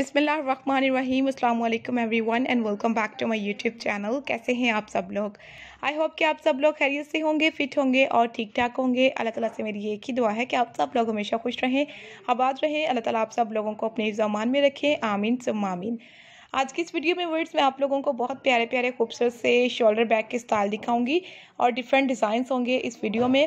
बिसमीम everyone and welcome back to my YouTube channel कैसे हैं आप सब लोग आई होप कि आप सब लोग खैरियत से होंगे फिट होंगे और ठीक ठाक होंगे अल्लाह ताला से मेरी एक ही दुआ है कि आप सब लोग हमेशा खुश रहें आबाद रहें अल्लाह ताला आप सब लोगों को अपने जमान में रखें आमीन सुम आमीन आज की इस वीडियो में वर्ड्स में आप लोगों को बहुत प्यारे प्यारे खूबसूरत से शोल्डर बैग के स्टाइल दिखाऊंगी और डिफरेंट डिज़ाइंस होंगे इस वीडियो में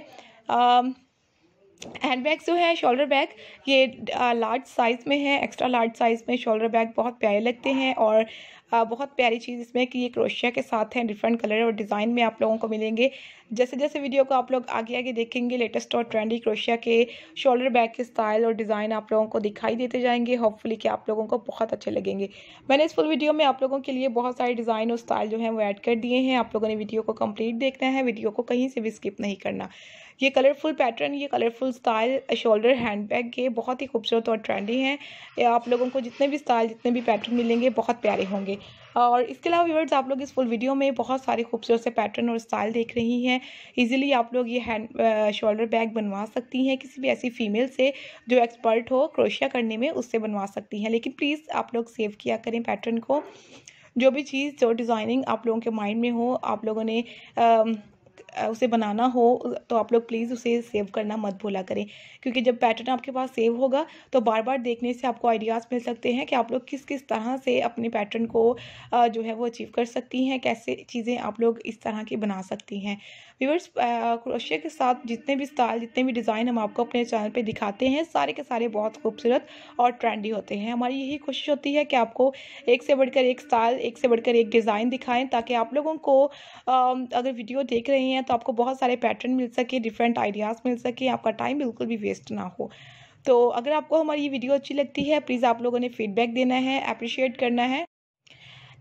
हैंड बैग जो है शोल्डर बैग ये लार्ज साइज़ में है एक्स्ट्रा लार्ज साइज़ में शोल्डर बैग बहुत प्यारे लगते हैं और बहुत प्यारी चीज़ इसमें कि ये क्रोशिया के साथ हैं डिफरेंट कलर और डिज़ाइन में आप लोगों को मिलेंगे जैसे जैसे वीडियो को आप लोग आगे आगे देखेंगे लेटेस्ट और ट्रेंडी क्रोशिया के शोल्डर बैग के स्टाइल और डिज़ाइन आप लोगों को दिखाई देते जाएंगे होपफुली कि आप लोगों को बहुत अच्छे लगेंगे मैंने इस फुल वीडियो में आप लोगों के लिए बहुत सारे डिज़ाइन और स्टाइल जो है वो ऐड कर दिए हैं आप लोगों ने वीडियो को कम्प्लीट देखना है वीडियो को कहीं से भी स्किप नहीं करना ये कलरफुल पैटर्न ये colourful style shoulder hand bag के बहुत ही खूबसूरत और ट्रेंडी हैं आप लोगों को जितने भी स्टाइल जितने भी पैटर्न मिलेंगे बहुत प्यारे होंगे और इसके अलावा व्यवर्स आप लोग इस फुल वीडियो में बहुत सारे खूबसूरत से पैटर्न और स्टाइल देख रही हैं इजीली आप लोग ये हैंड शोल्डर बैग बनवा सकती हैं किसी भी ऐसी फीमेल से जो एक्सपर्ट हो क्रोशिया करने में उससे बनवा सकती हैं लेकिन प्लीज़ आप लोग सेव किया करें पैटर्न को जो भी चीज़ जो डिज़ाइनिंग आप लोगों के माइंड में हो आप लोगों ने आ, उसे बनाना हो तो आप लोग प्लीज़ उसे सेव करना मत भूला करें क्योंकि जब पैटर्न आपके पास सेव होगा तो बार बार देखने से आपको आइडियाज़ मिल सकते हैं कि आप लोग किस किस तरह से अपने पैटर्न को जो है वो अचीव कर सकती हैं कैसे चीज़ें आप लोग इस तरह की बना सकती हैं व्यूवर्स क्रोशिया के साथ जितने भी स्टाइल जितने भी डिज़ाइन हम आपको अपने चैनल पे दिखाते हैं सारे के सारे बहुत खूबसूरत और ट्रेंडी होते हैं हमारी यही कोशिश होती है कि आपको एक से बढ़कर एक स्टाइल एक से बढ़कर एक डिज़ाइन दिखाएं ताकि आप लोगों को अगर वीडियो देख रहे हैं तो आपको बहुत सारे पैटर्न मिल सके डिफरेंट आइडियाज़ मिल सके आपका टाइम बिल्कुल भी वेस्ट ना हो तो अगर आपको हमारी ये वीडियो अच्छी लगती है प्लीज़ आप लोगों ने फीडबैक देना है अप्रिशिएट करना है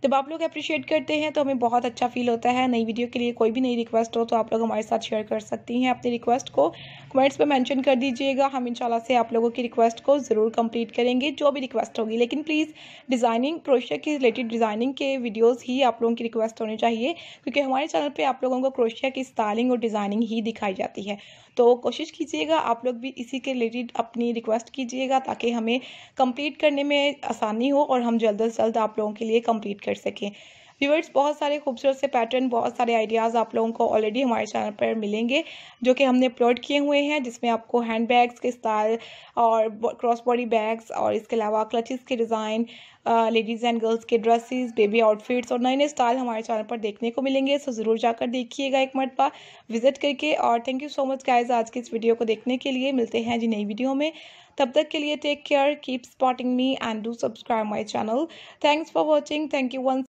जब आप लोग अप्रिशिएट करते हैं तो हमें बहुत अच्छा फील होता है नई वीडियो के लिए कोई भी नई रिक्वेस्ट हो तो आप लोग हमारे साथ शेयर कर सकती हैं अपनी रिक्वेस्ट को कमेंट्स पे मेंशन कर दीजिएगा हम इंशाल्लाह से आप लोगों की रिक्वेस्ट को ज़रूर कंप्लीट करेंगे जो भी रिक्वेस्ट होगी लेकिन प्लीज़ डिज़ाइनिंग क्रोशिया के रिलेटेड डिज़ाइनिंग के वीडियोस ही आप लोगों की रिक्वेस्ट होनी चाहिए क्योंकि हमारे चैनल पे आप लोगों को क्रोशिया की स्टाइलिंग और डिज़ाइनिंग ही दिखाई जाती है तो कोशिश कीजिएगा आप लोग भी इसी के रिलेटेड अपनी रिक्वेस्ट कीजिएगा ताकि हमें कम्प्लीट करने में आसानी हो और हम जल्द अज जल्द आप लोगों के लिए कम्प्लीट कर सकें व्यूवर्स बहुत सारे खूबसूरत से पैटर्न बहुत सारे आइडियाज़ आप लोगों को ऑलरेडी हमारे चैनल पर मिलेंगे जो कि हमने अपलोड किए हुए हैं जिसमें आपको हैंड बैग्स के स्टाइल और क्रॉस बॉडी बैग्स और इसके अलावा क्लचेस के डिज़ाइन लेडीज़ एंड गर्ल्स के ड्रेसेस बेबी आउटफिट्स और नए नए स्टाइल हमारे चैनल पर देखने को मिलेंगे सो ज़रूर जाकर देखिएगा एक मरतबा विजिट करके और thank you so much guys आज की इस वीडियो को देखने के लिए मिलते हैं जी नई वीडियो में तब तक के लिए take care keep spotting me and do subscribe my channel thanks for watching thank you one